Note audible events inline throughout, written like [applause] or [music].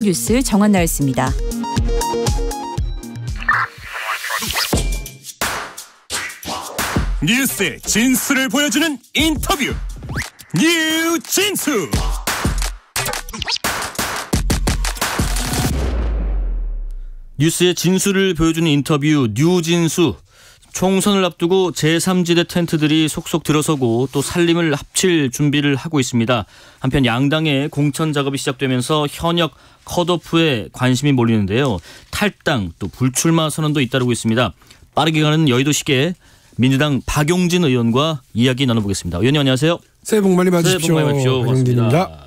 뉴스 정한 나였습니다. 뉴스의 진수를 보여주는 인터뷰 뉴 진수. 뉴스의 진수를 보여주는 인터뷰 뉴진수 총선을 앞두고 제3지대 텐트들이 속속 들어서고 또 살림을 합칠 준비를 하고 있습니다. 한편 양당의 공천 작업이 시작되면서 현역 컷오프에 관심이 몰리는데요. 탈당 또 불출마 선언도 잇따르고 있습니다. 빠르게 가는 여의도시계 민주당 박용진 의원과 이야기 나눠보겠습니다. 의원님 안녕하세요. 새해 복 많이 받으십시오. 새해 복 많이 받으십시오. 박용진입니다.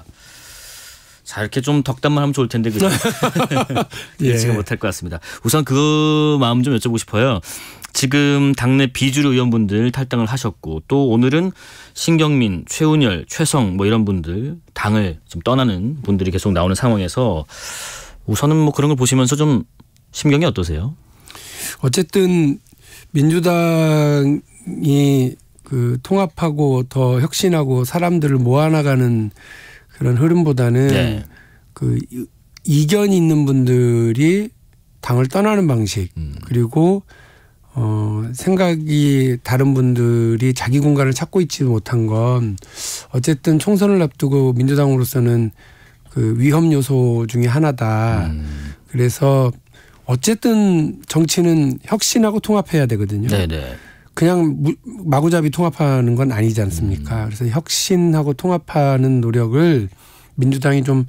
자 이렇게 좀 덕담만 하면 좋을 텐데 그죠? [laughs] [laughs] 예. 지금 못 할 것 같습니다. 우선 그 마음 좀 여쭤보고 싶어요. 지금 당내 비주류 의원분들 탈당을 하셨고 또 오늘은 신경민, 최운열, 최성 뭐 이런 분들 당을 좀 떠나는 분들이 계속 나오는 상황에서 우선은 뭐 그런 걸 보시면서 좀 심경이 어떠세요? 어쨌든 민주당이 그 통합하고 더 혁신하고 사람들을 모아나가는 그런 흐름보다는 네. 그 이견이 있는 분들이 당을 떠나는 방식 음. 그리고 어, 생각이 다른 분들이 자기 공간을 찾고 있지 못한 건 어쨌든 총선을 앞두고 민주당으로서는 그 위험 요소 중의 하나다. 음. 그래서 어쨌든 정치는 혁신하고 통합해야 되거든요. 네네. 그냥 마구잡이 통합하는 건 아니지 않습니까? 음. 그래서 혁신하고 통합하는 노력을 민주당이 좀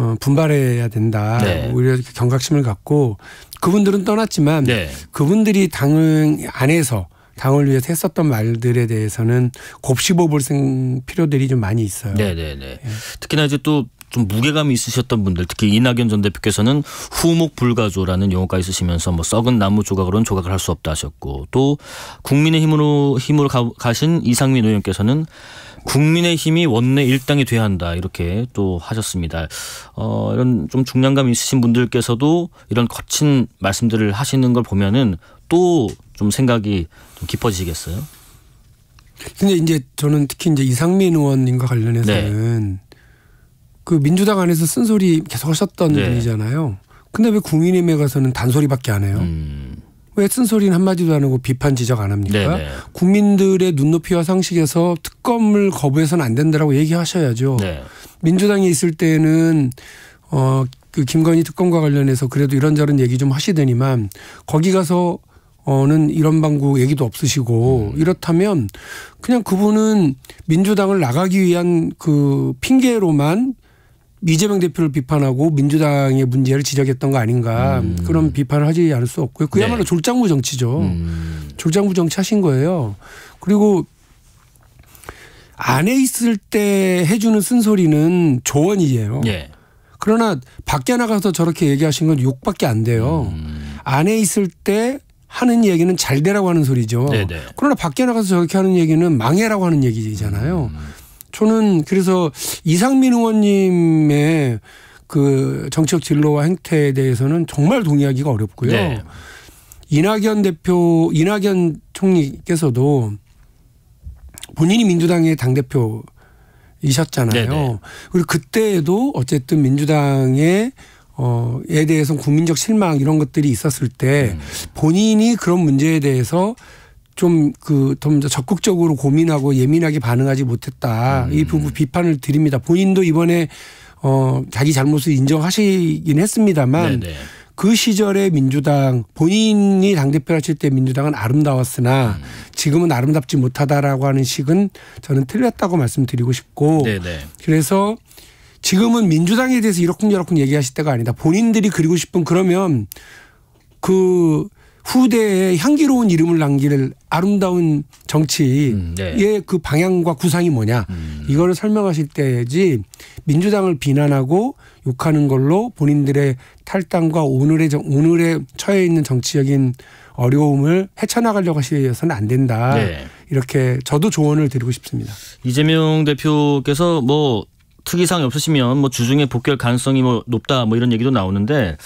어, 분발해야 된다. 네. 오히려 경각심을 갖고 그분들은 떠났지만 네. 그분들이 당 안에서 당을 위해서 했었던 말들에 대해서는 곱씹어 볼 필요들이 좀 많이 있어요. 네네 네, 네. 특히나 이제 또 좀 무게감이 있으셨던 분들, 특히 이낙연 전 대표께서는 후목 불가조라는 용어까지 쓰시면서 뭐 썩은 나무 조각으로는 조각을 할 수 없다 하셨고 또 국민의 힘으로 힘으로 가, 가신 이상민 의원께서는 국민의힘이 원내 일당이 돼야 한다 이렇게 또 하셨습니다. 어, 이런 좀 중량감 있으신 분들께서도 이런 거친 말씀들을 하시는 걸 보면은 또 좀 생각이 좀 깊어지겠어요. 시 근데 이제 저는 특히 이제 이상민 의원님과 관련해서는 네. 그 민주당 안에서 쓴소리 계속 하셨던 네. 분이잖아요. 근데 왜 국민의힘에 가서는 단소리밖에 안 해요? 음. 왜 쓴소리는 한마디도 안 하고 비판 지적 안 합니까? 네네. 국민들의 눈높이와 상식에서 특검을 거부해서는 안 된다라고 얘기하셔야죠. 네. 민주당이 있을 때는 어, 그 김건희 특검과 관련해서 그래도 이런저런 얘기 좀 하시더니만 거기 가서 어는 이런 방구 얘기도 없으시고 음. 이렇다면 그냥 그분은 민주당을 나가기 위한 그 핑계로만 이재명 대표를 비판하고 민주당의 문제를 지적했던 거 아닌가 음. 그런 비판을 하지 않을 수 없고요. 그야말로 네. 졸장부 정치죠. 음. 졸장부 정치 하신 거예요. 그리고 안에 있을 때 해주는 쓴소리는 조언이에요. 네. 그러나 밖에 나가서 저렇게 얘기하신 건 욕밖에 안 돼요. 음. 안에 있을 때 하는 얘기는 잘 되라고 하는 소리죠. 네네. 네. 그러나 밖에 나가서 저렇게 하는 얘기는 망해라고 하는 얘기잖아요. 음. 저는 그래서 이상민 의원님의 그 정치적 진로와 행태에 대해서는 정말 동의하기가 어렵고요. 네. 이낙연 대표, 이낙연 총리께서도 본인이 민주당의 당대표 이셨잖아요. 네네. 그리고 그때에도 어쨌든 민주당의 어에 대해서 국민적 실망 이런 것들이 있었을 때 음. 본인이 그런 문제에 대해서 좀그좀 그 적극적으로 고민하고 예민하게 반응하지 못했다. 음. 이 부분 비판을 드립니다. 본인도 이번에 어 자기 잘못을 인정하시긴 했습니다만 네네. 네. 그 시절의 민주당 본인이 당대표를 하실 때 민주당은 아름다웠으나 음. 지금은 아름답지 못하다라고 하는 식은 저는 틀렸다고 말씀드리고 싶고 네네. 네. 그래서 지금은 민주당에 대해서 이렇쿵저러쿵 얘기하실 때가 아니다. 본인들이 그리고 싶은 그러면 그 후대에 향기로운 이름을 남길 아름다운 정치의 음, 네. 그 방향과 구상이 뭐냐 음. 이거를 설명하실 때지 민주당을 비난하고 욕하는 걸로 본인들의 탈당과 오늘의 정, 오늘의 처해 있는 정치적인 어려움을 헤쳐나가려고 하시서는 안 된다. 네. 이렇게 저도 조언을 드리고 싶습니다. 이재명 대표께서 뭐 특이사항이 없으시면 뭐 주중에 복귀할 가능성이 뭐 높다 뭐 이런 얘기도 나오는데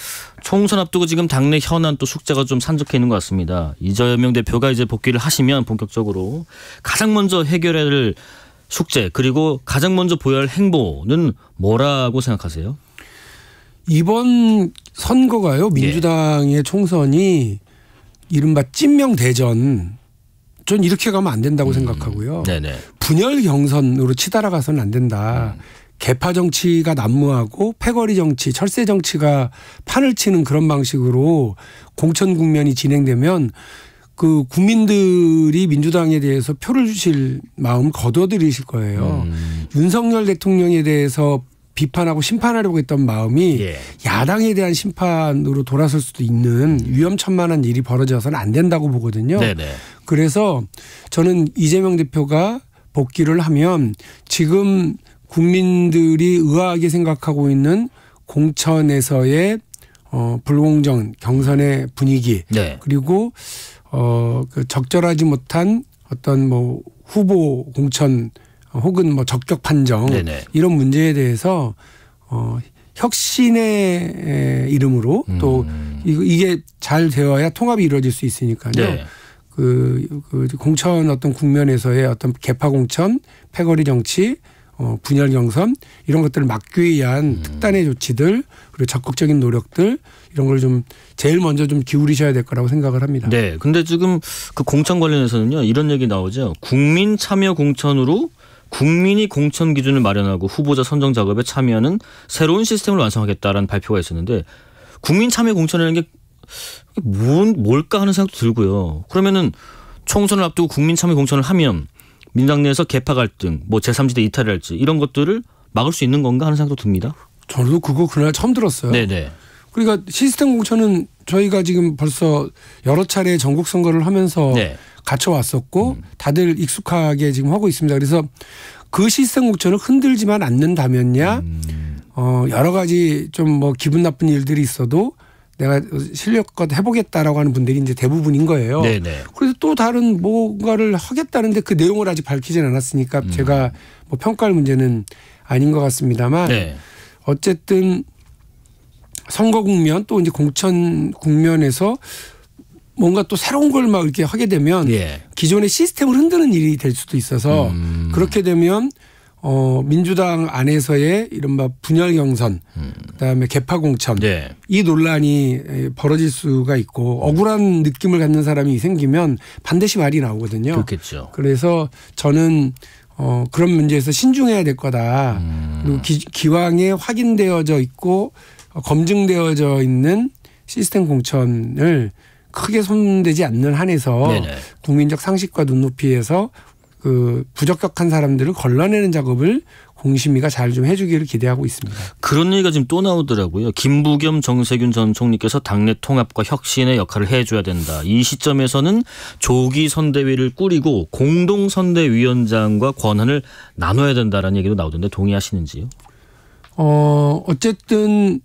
총선 앞두고 지금 당내 현안 또 숙제가 좀 산적해 있는 것 같습니다. 이재명 대표가 이제 복귀를 하시면 본격적으로 가장 먼저 해결해야 될 숙제 그리고 가장 먼저 보여야 할 행보는 뭐라고 생각하세요? 이번 선거가요 민주당의 예. 총선이 이른바 찐명 대전 전 이렇게 가면 안 된다고 음. 생각하고요. 네네. 분열 경선으로 치달아가서는 안 된다. 음. 개파 정치가 난무하고 패거리 정치, 철새 정치가 판을 치는 그런 방식으로 공천 국면이 진행되면 그 국민들이 민주당에 대해서 표를 주실 마음 거둬들이실 거예요. 음. 윤석열 대통령에 대해서 비판하고 심판하려고 했던 마음이 예. 야당에 대한 심판으로 돌아설 수도 있는 음. 위험천만한 일이 벌어져서는 안 된다고 보거든요. 네네. 그래서 저는 이재명 대표가 복귀를 하면 지금 음. 국민들이 의아하게 생각하고 있는 공천에서의 어, 불공정 경선의 분위기 네. 그리고 어, 그 적절하지 못한 어떤 뭐 후보 공천 혹은 뭐 적격 판정 네네. 네. 이런 문제에 대해서 어, 혁신의 이름으로 음. 또 이게 잘 되어야 통합이 이루어질 수 있으니까요. 네. 그, 그 공천 어떤 국면에서의 어떤 개파 공천, 패거리 정치 어, 분열 경선 이런 것들을 막기 위한 음. 특단의 조치들 그리고 적극적인 노력들 이런 걸 좀 제일 먼저 좀 기울이셔야 될 거라고 생각을 합니다. 네. 근데 지금 그 공천 관련해서는요. 이런 얘기 나오죠. 국민 참여 공천으로 국민이 공천 기준을 마련하고 후보자 선정 작업에 참여하는 새로운 시스템을 완성하겠다라는 발표가 있었는데 국민 참여 공천이라는 게 뭔, 뭘까 하는 생각도 들고요. 그러면은 총선을 앞두고 국민 참여 공천을 하면 민당 내에서 개파 갈등, 뭐 제3지대 이탈할지 이런 것들을 막을 수 있는 건가 하는 생각도 듭니다. 저도 그거 그날 처음 들었어요. 네네. 그러니까 시스템 공천은 저희가 지금 벌써 여러 차례 전국 선거를 하면서 네. 갖춰 왔었고 음. 다들 익숙하게 지금 하고 있습니다. 그래서 그 시스템 공천을 흔들지만 않는다면야 음. 어 여러 가지 좀 뭐 기분 나쁜 일들이 있어도 내가 실력껏 해보겠다라고 하는 분들이 이제 대부분인 거예요. 네네. 그래서 또 다른 뭔가를 하겠다는데 그 내용을 아직 밝히진 않았으니까 음. 제가 뭐 평가할 문제는 아닌 것 같습니다만 네. 어쨌든 선거 국면 또 이제 공천 국면에서 뭔가 또 새로운 걸 막 이렇게 하게 되면 예. 기존의 시스템을 흔드는 일이 될 수도 있어서 음. 그렇게 되면 어, 민주당 안에서의 이른바 분열 경선, 음. 그다음에 개파 공천 예. 이 논란이 벌어질 수가 있고 음. 억울한 느낌을 갖는 사람이 생기면 반드시 말이 나오거든요. 그렇겠죠. 그래서 저는 어, 그런 문제에서 신중해야 될 거다. 음. 그리고 기, 기왕에 확인되어져 있고 검증되어져 있는 시스템 공천을 크게 손대지 않는 한에서 네네. 국민적 상식과 눈높이에서 그 부적격한 사람들을 걸러내는 작업을 공심위가 잘 좀 해주기를 기대하고 있습니다. 그런 얘기가 지금 또 나오더라고요. 김부겸 정세균 전 총리께서 당내 통합과 혁신의 역할을 해줘야 된다. 이 시점에서는 조기 선대위를 꾸리고 공동 선대위원장과 권한을 나눠야 된다라는 얘기도 나오던데 동의하시는지요? 어 어쨌든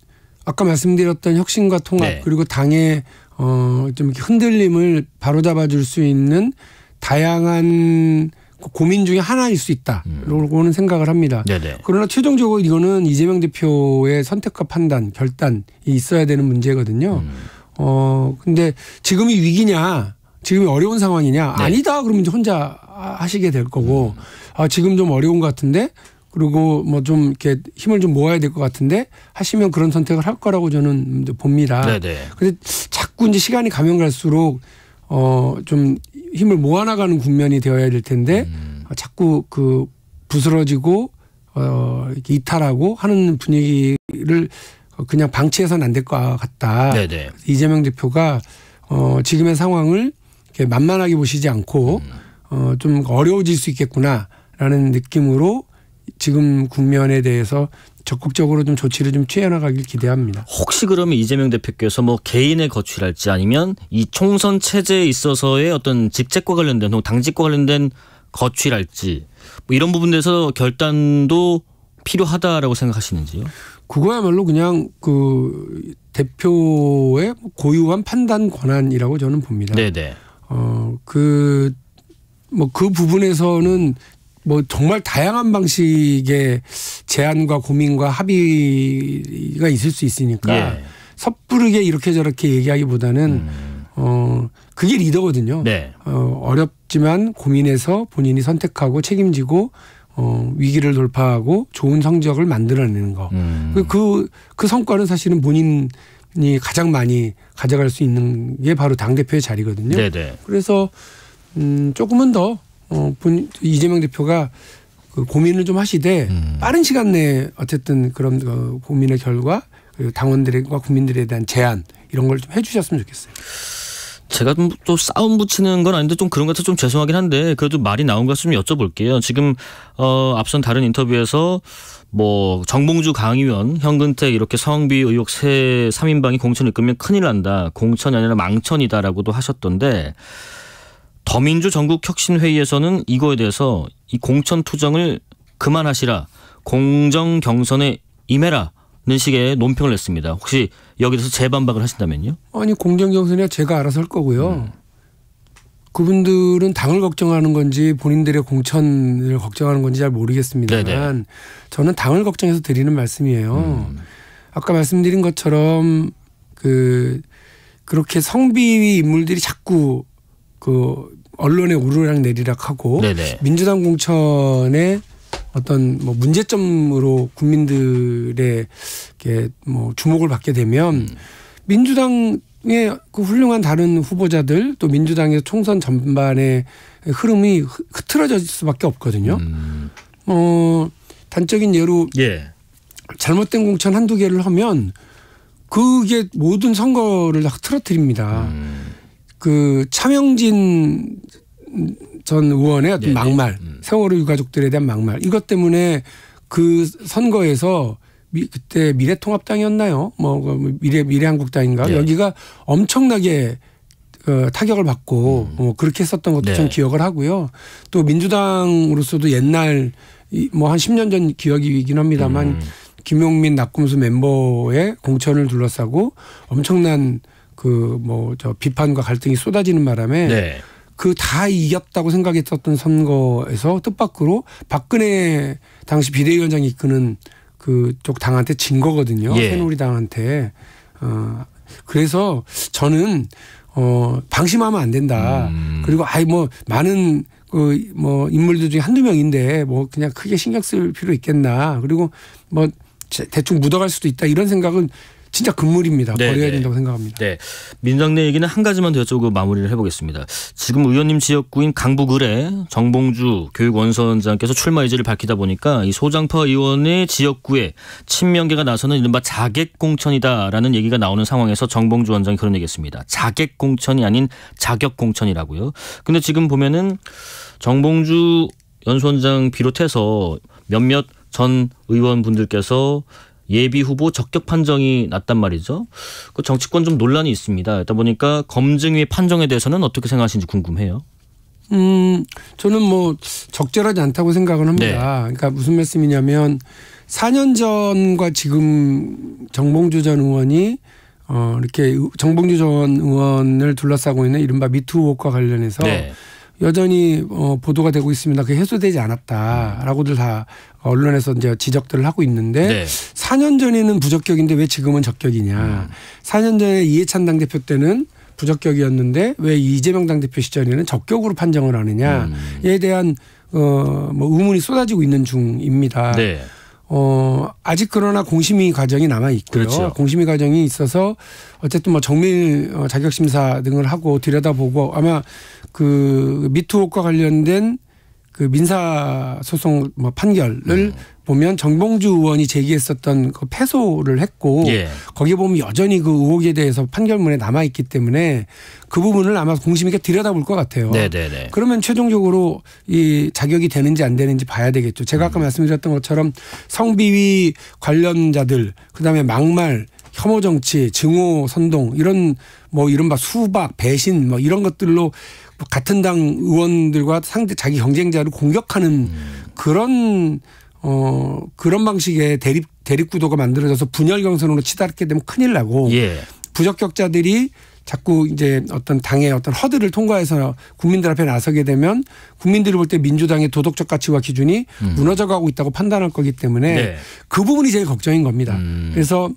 아까 말씀드렸던 혁신과 통합 네. 그리고 당의 어 좀 흔들림을 바로잡아줄 수 있는 다양한 그 고민 중에 하나일 수 있다라고는 음. 생각을 합니다. 네네. 그러나 최종적으로 이거는 이재명 대표의 선택과 판단, 결단이 있어야 되는 문제거든요. 음. 어 근데 지금이 위기냐, 지금이 어려운 상황이냐 네. 아니다 그러면 이제 혼자 하시게 될 거고 음. 아 지금 좀 어려운 것 같은데 그리고 뭐 좀 이렇게 힘을 좀 모아야 될 것 같은데 하시면 그런 선택을 할 거라고 저는 봅니다. 네네. 근데 자꾸 이제 시간이 가면 갈수록 어좀 힘을 모아나가는 국면이 되어야 될 텐데 음. 자꾸 그 부스러지고 어, 이탈하고 하는 분위기를 그냥 방치해서는 안 될 것 같다. 네네. 이재명 대표가 어, 지금의 상황을 만만하게 보시지 않고 음. 어, 좀 어려워질 수 있겠구나라는 느낌으로 지금 국면에 대해서 적극적으로 좀 조치를 좀 취해 나가길 기대합니다. 혹시 그러면 이재명 대표께서 뭐 개인의 거취랄지 아니면 이 총선 체제에 있어서의 어떤 직책과 관련된 당직과 관련된 거취랄지 뭐 이런 부분에서 결단도 필요하다라고 생각하시는지요? 그거야말로 그냥 그 대표의 고유한 판단 권한이라고 저는 봅니다. 네네. 어 그 뭐 그 부분에서는 뭐 정말 다양한 방식의 제안과 고민과 합의가 있을 수 있으니까 예. 섣부르게 이렇게 저렇게 얘기하기보다는 음. 어 그게 리더거든요. 네. 어 어렵지만 고민해서 본인이 선택하고 책임지고 어 위기를 돌파하고 좋은 성적을 만들어내는 거. 그그 음. 그, 그, 그 성과는 사실은 본인 이 가장 많이 가져갈 수 있는 게 바로 당 대표의 자리거든요. 네네. 네. 그래서 음 조금은 더 어, 본 이재명 대표가 그 고민을 좀 하시되 음. 빠른 시간 내에 어쨌든 그런 그 고민의 결과 그리고 당원들과 국민들에 대한 제안 이런 걸 좀 해주셨으면 좋겠어요. 제가 또 싸움 붙이는 건 아닌데 좀 그런 것같좀 죄송하긴 한데 그래도 말이 나온 것같 여쭤볼게요. 지금 어 앞선 다른 인터뷰에서 뭐 정봉주 강의원, 현근택 이렇게 성비 의혹 세 3인방이 공천을 이면 큰일 난다. 공천이 아니라 망천이다라고도 하셨던데 더민주 전국혁신회의에서는 이거에 대해서 이 공천 투정을 그만하시라 공정 경선에 임해라 는 식의 논평을 냈습니다. 혹시 여기서 재반박을 하신다면요? 아니 공정 경선이야 제가 알아서 할 거고요. 음. 그분들은 당을 걱정하는 건지 본인들의 공천을 걱정하는 건지 잘 모르겠습니다만 네네. 네. 저는 당을 걱정해서 드리는 말씀이에요. 음. 아까 말씀드린 것처럼 그 그렇게 성비위 인물들이 자꾸 그언론에우르락 내리락 하고 네네. 민주당 공천에 어떤 뭐 문제점으로 국민들의 이렇게 뭐 주목을 받게 되면 음. 민주당의 그 훌륭한 다른 후보자들 또 민주당의 총선 전반의 흐름이 흐트러질 수밖에 없거든요. 음. 어 단적인 예로 예. 잘못된 공천 한두 개를 하면 그게 모든 선거를 다 흐트러뜨립니다. 음. 그 차명진 전 의원의 어떤 네네. 네. 막말, 음. 세월호 유가족들에 대한 막말 이것 때문에 그 선거에서 미, 그때 미래통합당이었나요? 뭐 그 미래 미래한국당인가 네. 여기가 엄청나게 어, 타격을 받고 음. 뭐 그렇게 했었던 것도 네. 기억을 하고요. 또 민주당으로서도 옛날 뭐 한 10년 전 기억이긴 합니다만 음. 김용민 낙검수 멤버의 공천을 둘러싸고 엄청난 그뭐저 비판과 갈등이 쏟아지는 바람에 네. 그 다 이겼다고 생각했었던 선거에서 뜻밖으로 박근혜 당시 비대위원장이 이끄는 그 쪽 당한테 진 거거든요. 예. 새누리당한테. 어 그래서 저는 어 방심하면 안 된다. 음. 그리고 아이 뭐 많은 그 뭐 인물들 중에 한두 명인데 뭐 그냥 크게 신경 쓸 필요 있겠나. 그리고 뭐 대충 묻어갈 수도 있다 이런 생각은 진짜 금물입니다. 네, 버려야 네. 된다고 생각합니다. 네. 민당내 얘기는 한 가지만 더 여쭤보고 마무리를 해보겠습니다. 지금 의원님 지역구인 강북 의뢰 정봉주 교육원선장께서 출마 의지를 밝히다 보니까 이 소장파 의원의 지역구에 친명계가 나서는 이른바 자객공천이다라는 얘기가 나오는 상황에서 정봉주 원장이 그런 얘기했습니다. 자객공천이 아닌 자격공천이라고요. 근데 지금 보면은 정봉주 연수원장 비롯해서 몇몇 전 의원분들께서 예비 후보 적격 판정이 났단 말이죠. 그 정치권 좀 논란이 있습니다. 그러다 보니까 검증위 판정에 대해서는 어떻게 생각하시는지 궁금해요. 음, 저는 뭐 적절하지 않다고 생각을 합니다. 네. 그러니까 무슨 말씀이냐면 4년 전과 지금 정봉주 전 의원이 어, 이렇게 정봉주 전 의원을 둘러싸고 있는 이른바 미투 의혹과 관련해서 네. 여전히 어, 보도가 되고 있습니다. 그게 해소되지 않았다라고들 다 언론에서 이제 지적들을 하고 있는데 네. 4년 전에는 부적격인데 왜 지금은 적격이냐. 음. 4년 전에 이해찬 당대표 때는 부적격이었는데 왜 이재명 당대표 시절에는 적격으로 판정을 하느냐에 음. 대한 어, 뭐 의문이 쏟아지고 있는 중입니다. 네. 어, 아직 그러나 공심위 과정이 남아 있고요. 그렇죠. 공심위 과정이 있어서 어쨌든 뭐 정밀 어, 자격 심사 등을 하고 들여다보고 아마 그 미투옥과 관련된 그 민사 소송 뭐 판결을 음. 보면 정봉주 의원이 제기했었던 그 패소를 했고 예. 거기에 보면 여전히 그 의혹에 대해서 판결문에 남아 있기 때문에 그 부분을 아마 공심 있게 들여다볼 것 같아요. 네네네. 그러면 최종적으로 이 자격이 되는지 안 되는지 봐야 되겠죠. 제가 아까 음. 말씀드렸던 것처럼 성비위 관련자들 그다음에 막말 혐오 정치, 증오 선동 이런 뭐 이른바 수박, 배신 뭐 이런 것들로 같은 당 의원들과 상대 자기 경쟁자를 공격하는 음. 그런 어 그런 방식의 대립 대립 구도가 만들어져서 분열 경선으로 치닫게 되면 큰일 나고 예. 부적격자들이 자꾸 이제 어떤 당의 어떤 허들을 통과해서 국민들 앞에 나서게 되면 국민들이 볼 때 민주당의 도덕적 가치와 기준이 음. 무너져가고 있다고 판단할 거기 때문에 네. 그 부분이 제일 걱정인 겁니다. 음. 그래서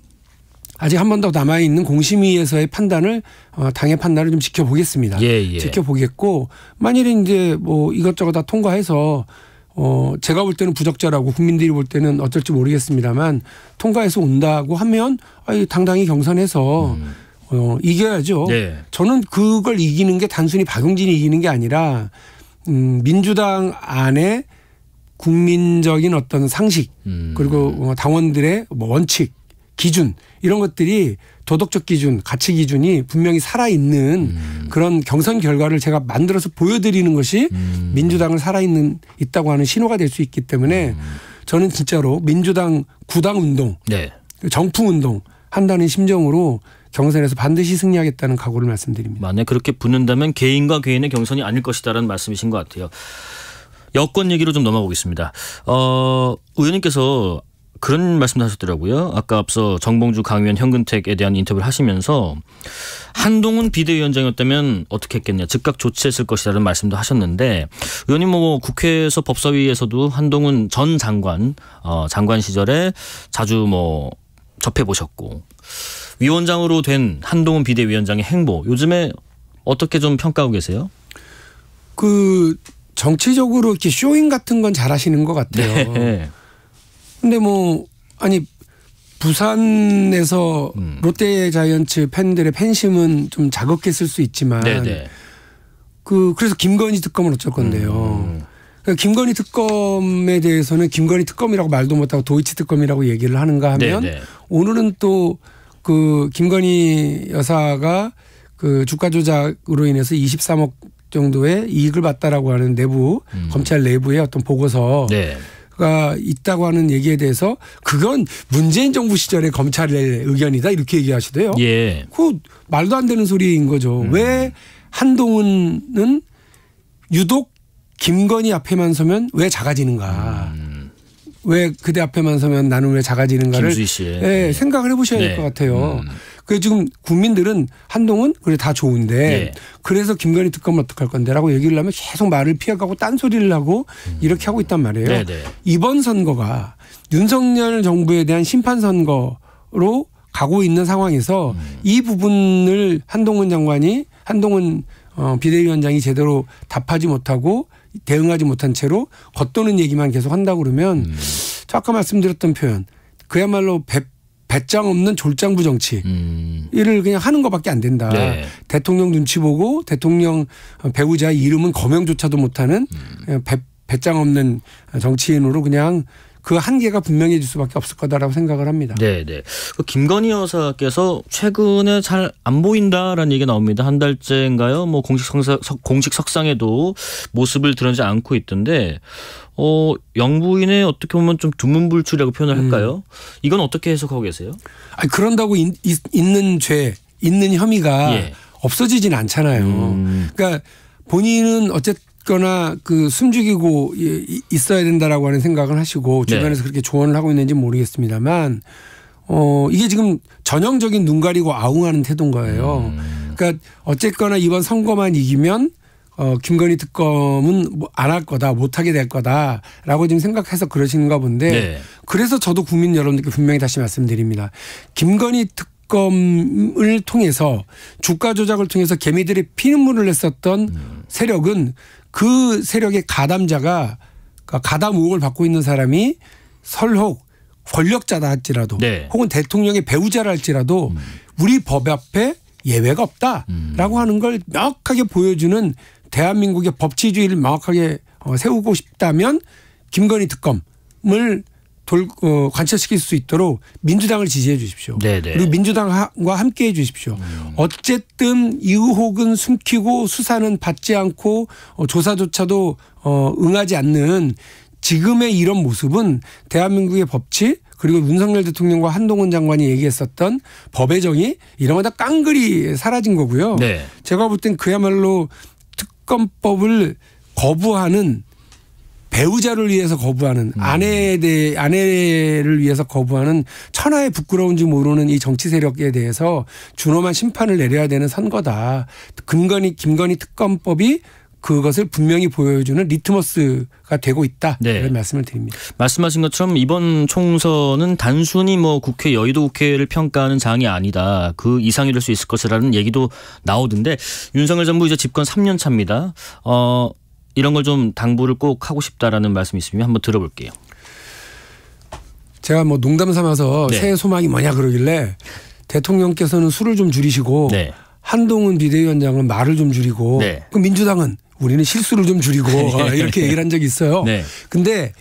아직 한 번 더 남아 있는 공심위에서의 판단을 어, 당의 판단을 좀 지켜보겠습니다. 예, 예. 지켜보겠고 만일에 이제 뭐 이것저것 다 통과해서 어, 제가 볼 때는 부적절하고 국민들이 볼 때는 어쩔지 모르겠습니다만 통과해서 온다고 하면 아이 당당히 경선해서 음. 어, 이겨야죠. 네. 저는 그걸 이기는 게 단순히 박용진이 이기는 게 아니라 음, 민주당 안에 국민적인 어떤 상식 음. 그리고 어, 당원들의 뭐 원칙 기준 이런 것들이 도덕적 기준, 가치 기준이 분명히 살아있는 음. 그런 경선 결과를 제가 만들어서 보여드리는 것이 음. 민주당을 살아있는 있다고 하는 신호가 될 수 있기 때문에 음. 저는 진짜로 민주당 구당 운동, 네. 그 정풍 운동 한다는 심정으로 경선에서 반드시 승리하겠다는 각오를 말씀드립니다. 만약 그렇게 붙는다면 개인과 개인의 경선이 아닐 것이다라는 말씀이신 것 같아요. 여권 얘기로 좀 넘어보겠습니다. 어, 의원님께서 그런 말씀도 하셨더라고요. 아까 앞서 정봉주 강의원 현근택에 대한 인터뷰를 하시면서 한동훈 비대위원장이었다면 어떻게 했겠냐 즉각 조치했을 것이라는 말씀도 하셨는데 의원님 뭐 국회에서 법사위에서도 한동훈 전 장관 어, 장관 시절에 자주 뭐 접해 보셨고 위원장으로 된 한동훈 비대위원장의 행보 요즘에 어떻게 좀 평가하고 계세요? 그 정치적으로 이렇게 쇼잉 같은 건 잘하시는 것 같아요. 네. 근데 뭐 아니 부산에서 음. 롯데자이언츠 팬들의 팬심은 좀 자극했을 수 있지만 네네. 네. 그 그래서 김건희 특검을 어쩔 건데요. 음. 그러니까 김건희 특검에 대해서는 김건희 특검이라고 말도 못하고 도이치 특검이라고 얘기를 하는가 네, 하면 네네. 오늘은 또 그 김건희 여사가 그 주가 조작으로 인해서 23억 정도의 이익을 봤다라고 하는 내부 음. 검찰 내부의 어떤 보고서 네. 가 있다고 하는 얘기에 대해서 그건 문재인 정부 시절의 검찰의 의견이다 이렇게 얘기하시대요. 예. 그 말도 안 되는 소리인 거죠. 음. 왜 한동훈은 유독 김건희 앞에만 서면 왜 작아지는가? 음. 왜 그대 앞에만 서면 나는 왜 작아지는가를 예, 네. 생각을 해보셔야 네. 될것 같아요. 음. 그 지금 국민들은 한동훈 그래 다 좋은데 예. 그래서 김건희 특검 어떡할 건데라고 얘기를 하면 계속 말을 피해가고 딴소리를 하고 음. 이렇게 하고 있단 말이에요. 네네. 네. 이번 선거가 윤석열 정부에 대한 심판 선거로 가고 있는 상황에서 음. 이 부분을 한동훈 장관이 한동훈 어, 비대위원장이 제대로 답하지 못하고 대응하지 못한 채로 겉도는 얘기만 계속 한다 그러면 음. 아까 말씀드렸던 표현 그야말로 배 배짱 없는 졸장부 정치 음. 이를 그냥 하는 것밖에 안 된다. 네. 대통령 눈치 보고 대통령 배우자 의 이름은 거명조차도 못하는 음. 예, 배 배짱 없는 정치인으로 그냥 그 한계가 분명해질 수밖에 없을 거다라고 생각을 합니다. 네, 네. 그 김건희 여사께서 최근에 잘 안 보인다라는 얘기가 나옵니다. 한 달째인가요? 뭐 공식 성사, 공식 석상에도 모습을 드러내지 않고 있던데 어, 영부인의 어떻게 보면 좀 두문불출이라고 표현을 음. 할까요? 음. 이건 어떻게 해석하고 계세요? 아니, 그런다고 인, 있, 있는 죄, 있는 혐의가 예. 없어지진 않잖아요. 음. 그러니까 본인은 어쨌든 있거나 그 숨죽이고 있어야 된다라고 하는 생각을 하시고 네. 주변에서 네. 그렇게 조언을 하고 있는지 모르겠습니다만 어 이게 지금 전형적인 눈 가리고 아웅하는 태도인 거예요. 음. 그러니까 어쨌거나 이번 선거만 이기면 어 김건희 특검은 뭐 안할 거다 못하게 될 거다라고 지금 생각해서 그러시는가 본데 네. 그래서 저도 국민 여러분들께 분명히 다시 말씀드립니다. 김건희 특 특검을 통해서 주가 조작을 통해서 개미들이 피눈물을 냈었던 음. 세력은 그 세력의 가담자가 그러니까 가담 의혹을 받고 있는 사람이 설 혹 권력자다 할지라도 네. 혹은 대통령의 배우자라 할지라도 음. 우리 법 앞에 예외가 없다라고 음. 하는 걸 명확하게 보여주는 대한민국의 법치주의를 명확하게 어, 세우고 싶다면 김건희 특검을 돌, 어, 관철시킬 수 있도록 민주당을 지지해 주십시오. 네네. 네. 그리고 민주당과 함께 해 주십시오. 음. 어쨌든 이 의혹은 숨기고 수사는 받지 않고 어, 조사조차도 어, 응하지 않는 지금의 이런 모습은 대한민국의 법치 그리고 윤석열 대통령과 한동훈 장관이 얘기했었던 법의 정의 이런 거다 깡그리 사라진 거고요. 네. 제가 볼 땐 그야말로 특검법을 거부하는 배우자를 위해서 거부하는 음. 아내에 대해 아내를 위해서 거부하는 천하의 부끄러운지 모르는 이 정치 세력에 대해서 준엄한 심판을 내려야 되는 선거다. 김건이 김건희 특검법이 그것을 분명히 보여주는 리트머스가 되고 있다 네. 이런 말씀을 드립니다. 말씀하신 것처럼 이번 총선은 단순히 뭐 국회 여의도 국회를 평가하는 장이 아니다. 그 이상이 될 수 있을 것이라는 얘기도 나오던데 윤석열 정부 이제 집권 3년 차입니다. 어 이런 걸 좀 당부를 꼭 하고 싶다라는 말씀 있으면 한번 들어볼게요. 제가 뭐 농담 삼아서 네. 새해 소망이 뭐냐 그러길래 대통령께서는 술을 좀 줄이시고 네. 한동훈 비대위원장은 말을 좀 줄이고 네. 그 민주당은 우리는 실수를 좀 줄이고 네. [laughs] 이렇게 얘기를 한 적이 있어요. 네. 근데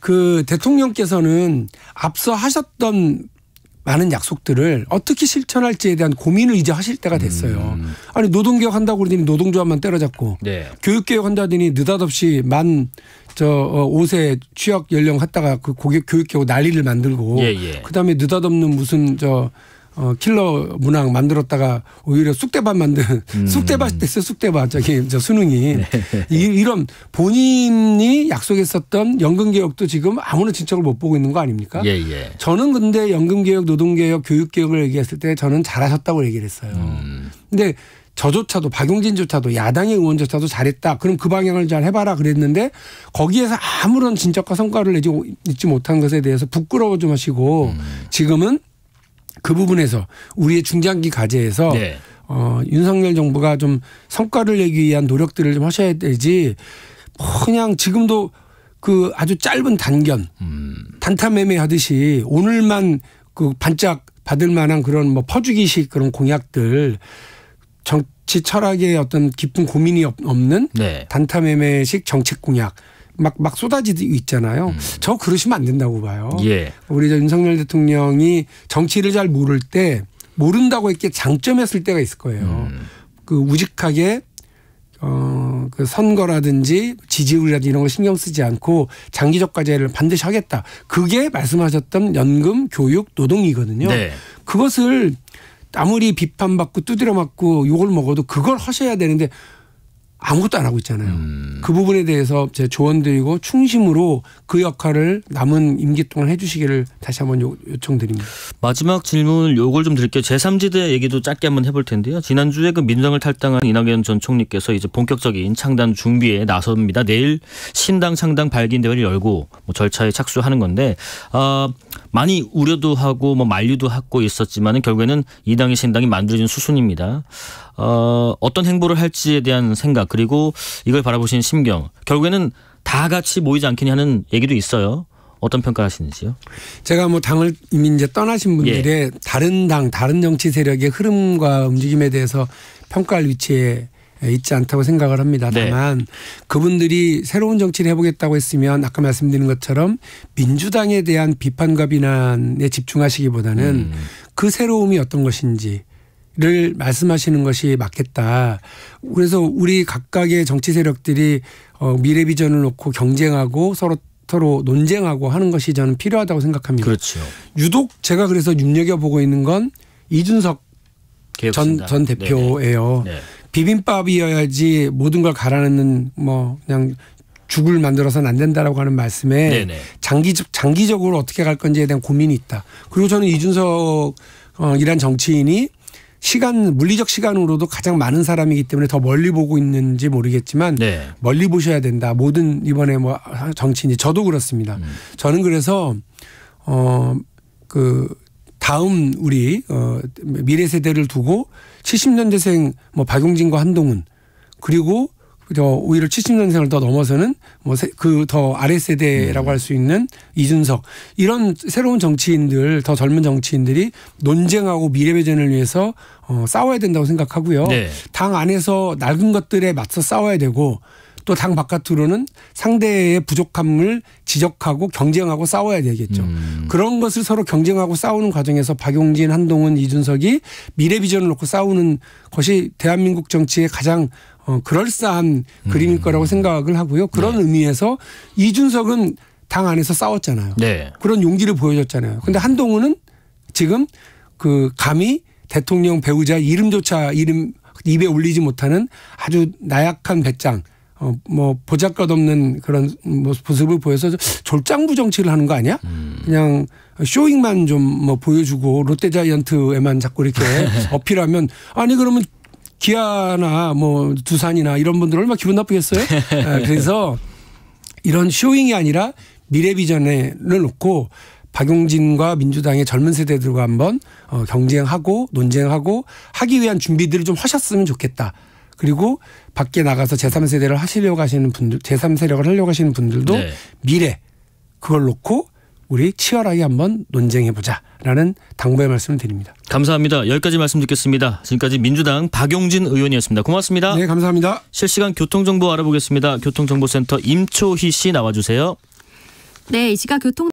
그 대통령께서는 앞서 하셨던 많은 약속들을 어떻게 실천할지에 대한 고민을 이제 하실 때가 됐어요. 음. 아니 노동개혁 한다고 그러더니 노동조합만 때려잡고 네. 교육개혁 한다더니 느닷없이 만저 5세 어, 취업 연령 했다가 그 고객 교육개혁 난리를 만들고 예, 예. 그다음에 느닷없는 무슨 저 어, 킬러 문항 만들었다가 오히려 쑥대밭 만든 음. 쑥대밭 됐어요. 쑥대밭 저기 저 수능이 네. 이, 이런 본인이 약속했었던 연금 개혁도 지금 아무런 진척을 못 보고 있는 거 아닙니까? 예, 예. 저는 근데 연금 개혁, 노동 개혁, 교육 개혁을 얘기했을 때 저는 잘하셨다고 얘기를 했어요. 음. 근데 저조차도 박용진조차도 야당의 의원조차도 잘했다. 그럼 그 방향을 잘 해봐라 그랬는데 거기에서 아무런 진척과 성과를 내지 지 못한 것에 대해서 부끄러워 좀 하시고 음. 지금은 그 부분에서 우리의 중장기 과제에서 네. 어, 윤석열 정부가 좀 성과를 내기 위한 노력들을 좀 하셔야 되지 뭐 그냥 지금도 그 아주 짧은 단견 음. 단타매매 하듯이 오늘만 그 반짝 받을 만한 그런 뭐 퍼주기식 그런 공약들 정치 철학의 어떤 깊은 고민이 없는 네. 단타매매식 정책 공약 막, 막 쏟아지고 있잖아요. 음. 저 그러시면 안 된다고 봐요. 예. 우리 저 윤석열 대통령이 정치를 잘 모를 때 모른다고 이렇게 장점했을 때가 있을 거예요. 음. 그 우직하게 어, 그 선거라든지 지지율이라든지 이런 걸 신경 쓰지 않고 장기적 과제를 반드시 하겠다. 그게 말씀하셨던 연금, 교육, 노동이거든요. 네. 그것을 아무리 비판받고 두드려 맞고 욕을 먹어도 그걸 하셔야 되는데 아무것도 안 하고 있잖아요. 음. 그 부분에 대해서 제 조언드리고 충심으로 그 역할을 남은 임기 동안 해주시기를 다시 한번 요, 청드립니다 마지막 질문 요걸 좀 드릴게요. 제3지대 얘기도 짧게 한번 해볼 텐데요. 지난주에 그 민정을 탈당한 이낙연 전 총리께서 이제 본격적인 창단 준비에 나섭니다. 내일 신당 창당 발기 대회를 열고 뭐 절차에 착수하는 건데 어, 많이 우려도 하고 뭐 만류도 하고 있었지만 결국에는 이당의 신당이 만들어진 수순입니다. 어, 어떤 행보를 할지에 대한 생각 그리고 이걸 바라보시는 심경 결국에는 다 같이 모이지 않겠냐 하는 얘기도 있어요. 어떤 평가하시는지요? 제가 뭐 당을 이미 이제 떠나신 분들의 예. 다른 당, 다른 정치 세력의 흐름과 움직임에 대해서 평가할 위치에 있지 않다고 생각을 합니다. 네. 다만 네. 그분들이 새로운 정치를 해보겠다고 했으면 아까 말씀드린 것처럼 민주당에 대한 비판과 비난에 집중하시기보다는 음. 그 새로움이 어떤 것인지 를 말씀하시는 것이 맞겠다. 그래서 우리 각각의 정치 세력들이 어, 미래 비전을 놓고 경쟁하고 서로 서로 논쟁하고 하는 것이 저는 필요하다고 생각합니다. 그렇죠. 유독 제가 그래서 눈여겨 보고 있는 건 이준석 전, 전 네, 네. 대표예요. 네 비빔밥이어야지 모든 걸 갈아넣는 뭐 그냥 죽을 만들어서는 안 된다라고 하는 말씀에 네, 장기적 장기적으로 어떻게 갈 건지에 대한 고민이 있다. 그리고 저는 이준석 어, 이란 정치인이 시간 물리적 시간으로도 가장 많은 사람이기 때문에 더 멀리 보고 있는지 모르겠지만 네. 멀리 보셔야 된다. 모든 이번에 뭐 정치인이 저도 그렇습니다. 음. 저는 그래서 어 그 다음 우리 어 미래 세대를 두고 70년대생 뭐 박용진과 한동훈 그리고 저 오히려 70년생을 더 넘어서는 뭐 그 더 아래 세대라고 음. 할수 있는 이준석 이런 새로운 정치인들 더 젊은 정치인들이 논쟁하고 미래배전을 위해서 어, 싸워야 된다고 생각하고요. 네. 당 안에서 낡은 것들에 맞서 싸워야 되고 또 당 바깥으로는 상대의 부족함을 지적하고 경쟁하고 싸워야 되겠죠. 음. 그런 것을 서로 경쟁하고 싸우는 과정에서 박용진, 한동훈, 이준석이 미래 비전을 놓고 싸우는 것이 대한민국 정치의 가장 어, 그럴싸한 음. 그림일 거라고 생각을 하고요. 그런 네. 의미에서 이준석은 당 안에서 싸웠잖아요. 네. 그런 용기를 보여줬잖아요. 근데 한동훈은 지금 그 감히 대통령 배우자 이름조차 이름 입에 올리지 못하는 아주 나약한 배짱 어, 뭐 보잘것없는 그런 모습을 보여서 졸장부 정치를 하는 거 아니야? 음. 그냥 쇼잉만 좀 뭐 보여주고 롯데자이언트에만 자꾸 이렇게 [laughs] 어필하면 아니 그러면 기아나 뭐 두산이나 이런 분들 얼마나 기분 나쁘겠어요? 예, 그래서 이런 쇼잉이 아니라 미래 비전을 놓고 박용진과 민주당의 젊은 세대들과 한번 어, 경쟁하고 논쟁하고 하기 위한 준비들을 좀 하셨으면 좋겠다. 그리고 밖에 나가서 제3세대를 하시려고 하시는 분들, 제3세력을 하려고 하시는 분들도 네. 미래 그걸 놓고 우리 치열하게 한번 논쟁해보자라는 당부의 말씀을 드립니다. 감사합니다. 여기까지 말씀 듣겠습니다. 지금까지 민주당 박용진 의원이었습니다. 고맙습니다. 네, 감사합니다. 실시간 교통정보 알아보겠습니다. 교통정보센터 임초희 씨 나와주세요. 네, 이 시각 교통